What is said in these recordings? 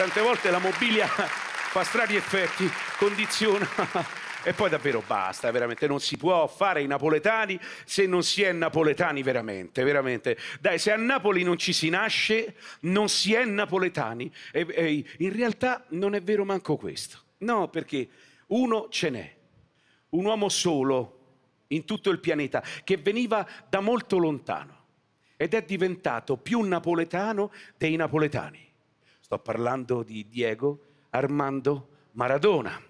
Tante volte la mobilia fa strani effetti, condiziona e poi davvero basta, veramente non si può fare i napoletani se non si è napoletani veramente, veramente. Dai, se a Napoli non ci si nasce, non si è napoletani. E, e in realtà non è vero manco questo. No, perché uno ce n'è, un uomo solo in tutto il pianeta che veniva da molto lontano ed è diventato più napoletano dei napoletani. Sto parlando di Diego Armando Maradona.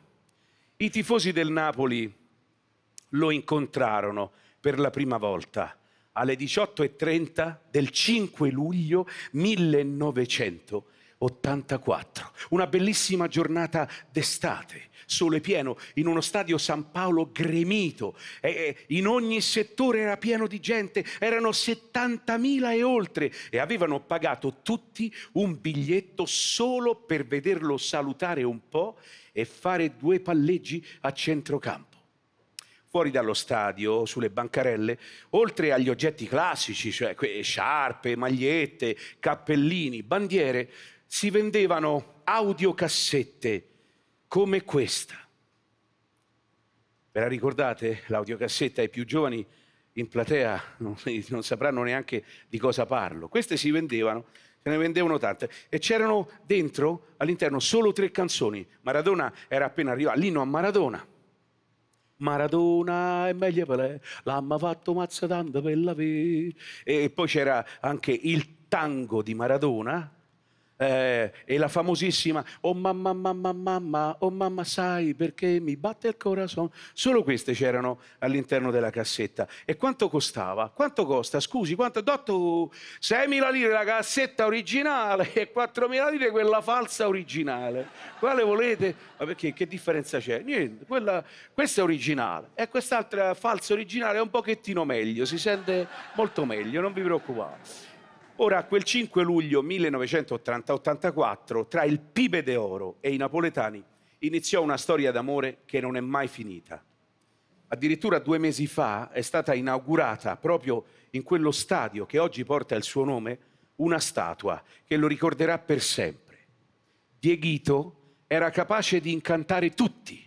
I tifosi del Napoli lo incontrarono per la prima volta alle 18.30 del 5 luglio 1900. 84. Una bellissima giornata d'estate, sole pieno, in uno stadio San Paolo gremito, e in ogni settore era pieno di gente, erano 70.000 e oltre e avevano pagato tutti un biglietto solo per vederlo salutare un po' e fare due palleggi a centrocampo fuori dallo stadio, sulle bancarelle, oltre agli oggetti classici, cioè sciarpe, magliette, cappellini, bandiere, si vendevano audiocassette come questa. Ve la ricordate? L'audiocassetta ai più giovani in platea non, non, sapranno neanche di cosa parlo. Queste si vendevano, se ne vendevano tante. E c'erano dentro, all'interno, solo tre canzoni. Maradona era appena arrivato, l'inno a Maradona. Maradona è meglio per Pelé, l'hanno fatto mazza tanta per la vita. E poi c'era anche il tango di Maradona, eh, e la famosissima Oh mamma, mamma, mamma, oh mamma, sai perché mi batte il corazon. Solo queste c'erano all'interno della cassetta. E quanto costava? Quanto costa? Scusi, quanto? Dotto, 6.000 lire la cassetta originale e 4.000 lire quella falsa originale. Quale volete? Ma perché? Che differenza c'è? Niente, quella, questa è originale e quest'altra falsa originale è un pochettino meglio, si sente molto meglio, non vi preoccupate. Ora, quel 5 luglio 1980-84, tra il Pibe Oro e i napoletani, iniziò una storia d'amore che non è mai finita. Addirittura due mesi fa è stata inaugurata proprio in quello stadio che oggi porta il suo nome una statua che lo ricorderà per sempre. Dieghito era capace di incantare tutti.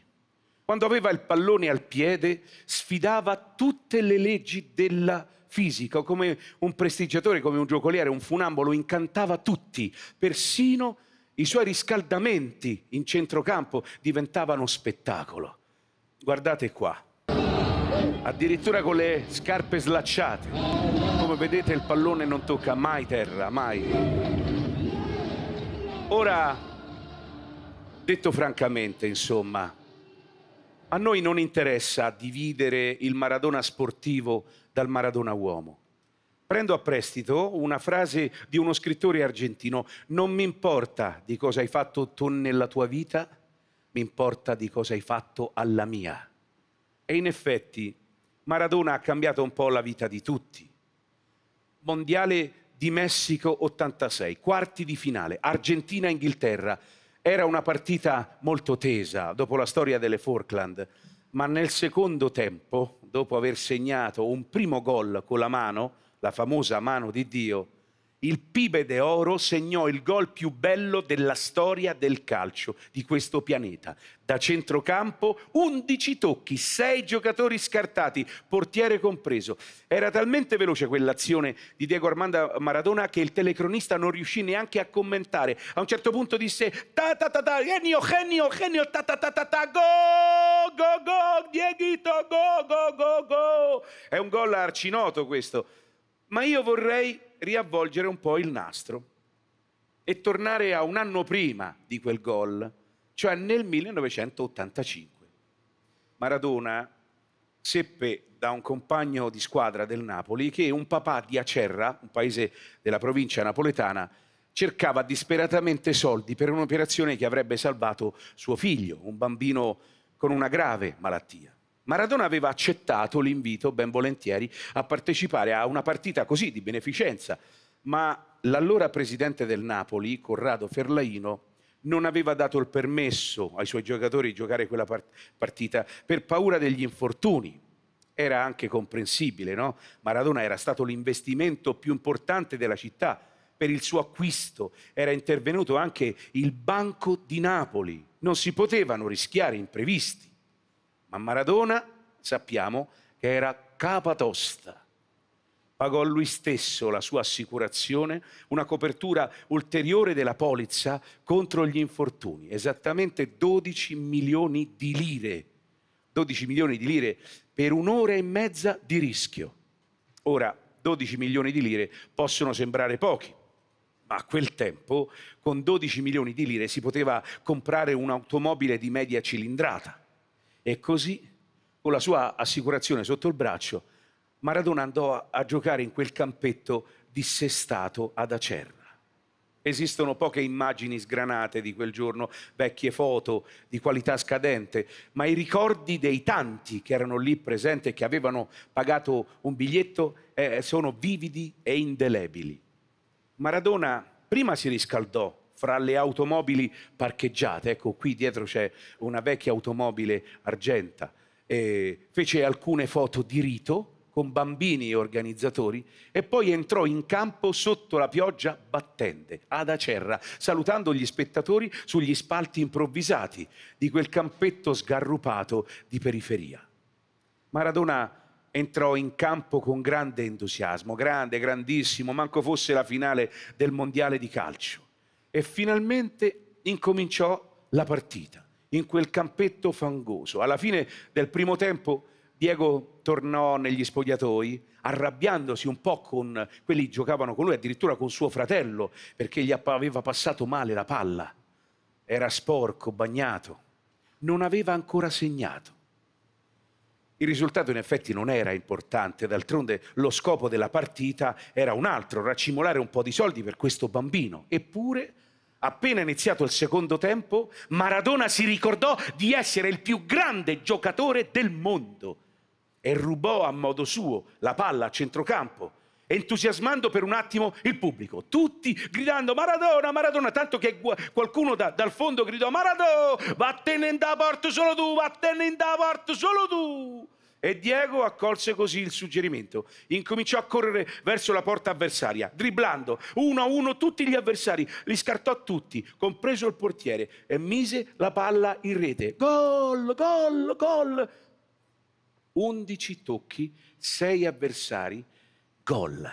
Quando aveva il pallone al piede sfidava tutte le leggi della fisica come un prestigiatore, come un giocoliere, un funambolo, incantava tutti, persino i suoi riscaldamenti in centrocampo diventavano spettacolo. Guardate qua, addirittura con le scarpe slacciate. Come vedete il pallone non tocca mai terra, mai. Ora, detto francamente, insomma, a noi non interessa dividere il Maradona sportivo dal Maradona uomo. Prendo a prestito una frase di uno scrittore argentino, non mi importa di cosa hai fatto tu nella tua vita, mi importa di cosa hai fatto alla mia. E in effetti Maradona ha cambiato un po' la vita di tutti. Mondiale di Messico 86, quarti di finale, Argentina-Inghilterra era una partita molto tesa dopo la storia delle Falkland, ma nel secondo tempo, dopo aver segnato un primo gol con la mano, la famosa mano di Dio, il Pibe Oro segnò il gol più bello della storia del calcio di questo pianeta. Da centrocampo 11 tocchi, 6 giocatori scartati, portiere compreso. Era talmente veloce quell'azione di Diego Armando Maradona che il telecronista non riuscì neanche a commentare. A un certo punto disse ta ta ta ta, genio, genio, genio, ta ta ta ta ta, go, go, go, Dieguito, go, go, go, go. È un gol arcinoto questo. Ma io vorrei riavvolgere un po' il nastro e tornare a un anno prima di quel gol, cioè nel 1985. Maradona seppe da un compagno di squadra del Napoli che un papà di Acerra, un paese della provincia napoletana, cercava disperatamente soldi per un'operazione che avrebbe salvato suo figlio, un bambino con una grave malattia. Maradona aveva accettato l'invito ben volentieri a partecipare a una partita così di beneficenza, ma l'allora presidente del Napoli, Corrado Ferlaino, non aveva dato il permesso ai suoi giocatori di giocare quella partita per paura degli infortuni. Era anche comprensibile, no? Maradona era stato l'investimento più importante della città. Per il suo acquisto era intervenuto anche il Banco di Napoli. Non si potevano rischiare imprevisti. Ma Maradona sappiamo che era capatosta. Pagò lui stesso la sua assicurazione, una copertura ulteriore della polizza contro gli infortuni, esattamente 12 milioni di lire. 12 milioni di lire per un'ora e mezza di rischio. Ora, 12 milioni di lire possono sembrare pochi, ma a quel tempo con 12 milioni di lire si poteva comprare un'automobile di media cilindrata. E così, con la sua assicurazione sotto il braccio, Maradona andò a, a giocare in quel campetto dissestato ad Acerra. Esistono poche immagini sgranate di quel giorno, vecchie foto di qualità scadente, ma i ricordi dei tanti che erano lì presenti e che avevano pagato un biglietto eh, sono vividi e indelebili. Maradona prima si riscaldò fra le automobili parcheggiate. Ecco, qui dietro c'è una vecchia automobile argenta. E fece alcune foto di rito con bambini e organizzatori e poi entrò in campo sotto la pioggia battente, ad Acerra, salutando gli spettatori sugli spalti improvvisati di quel campetto sgarrupato di periferia. Maradona entrò in campo con grande entusiasmo, grande, grandissimo, manco fosse la finale del mondiale di calcio e finalmente incominciò la partita in quel campetto fangoso. Alla fine del primo tempo Diego tornò negli spogliatoi arrabbiandosi un po' con quelli che giocavano con lui, addirittura con suo fratello, perché gli aveva passato male la palla. Era sporco, bagnato, non aveva ancora segnato. Il risultato in effetti non era importante, d'altronde lo scopo della partita era un altro, raccimolare un po' di soldi per questo bambino. Eppure, appena iniziato il secondo tempo, Maradona si ricordò di essere il più grande giocatore del mondo e rubò a modo suo la palla a centrocampo entusiasmando per un attimo il pubblico, tutti gridando Maradona, Maradona, tanto che qualcuno da, dal fondo gridò Maradona, vattene in da porto solo tu, vattene in da porto solo tu. E Diego accolse così il suggerimento. Incominciò a correre verso la porta avversaria, dribblando uno a uno tutti gli avversari. Li scartò tutti, compreso il portiere, e mise la palla in rete. Gol, gol, gol. Undici tocchi, sei avversari, gol.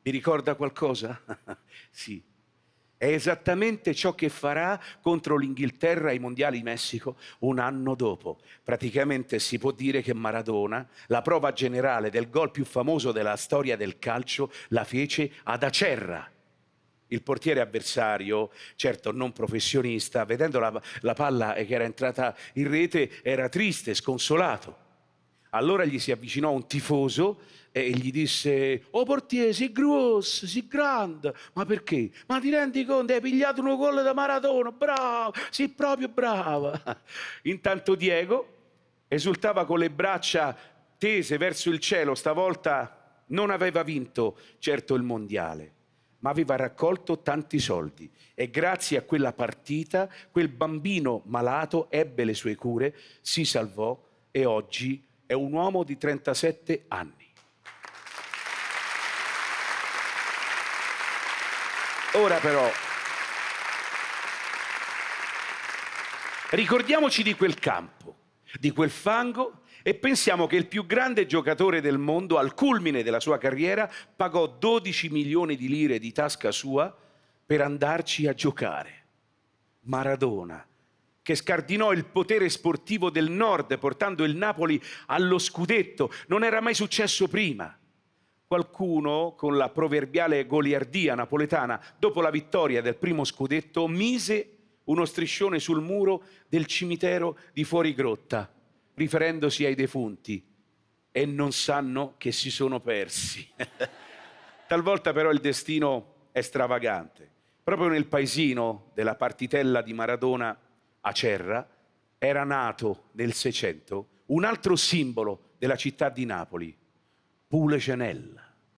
Vi ricorda qualcosa? sì, è esattamente ciò che farà contro l'Inghilterra ai mondiali in Messico un anno dopo. Praticamente si può dire che Maradona, la prova generale del gol più famoso della storia del calcio, la fece ad Acerra. Il portiere avversario, certo non professionista, vedendo la, la palla che era entrata in rete, era triste, sconsolato allora gli si avvicinò un tifoso e gli disse, oh portiere, sei grosso, sei grande, ma perché? Ma ti rendi conto, hai pigliato un gol da maratona, bravo, sei proprio bravo. Intanto Diego esultava con le braccia tese verso il cielo, stavolta non aveva vinto certo il mondiale ma aveva raccolto tanti soldi e grazie a quella partita quel bambino malato ebbe le sue cure, si salvò e oggi è un uomo di 37 anni. Ora però, ricordiamoci di quel campo, di quel fango e pensiamo che il più grande giocatore del mondo al culmine della sua carriera pagò 12 milioni di lire di tasca sua per andarci a giocare. Maradona, che scardinò il potere sportivo del nord portando il Napoli allo scudetto. Non era mai successo prima. Qualcuno, con la proverbiale goliardia napoletana, dopo la vittoria del primo scudetto, mise uno striscione sul muro del cimitero di Fuorigrotta, riferendosi ai defunti, e non sanno che si sono persi. Talvolta però il destino è stravagante. Proprio nel paesino della partitella di Maradona a Cerra, era nato nel 600 un altro simbolo della città di Napoli, Pulecenella.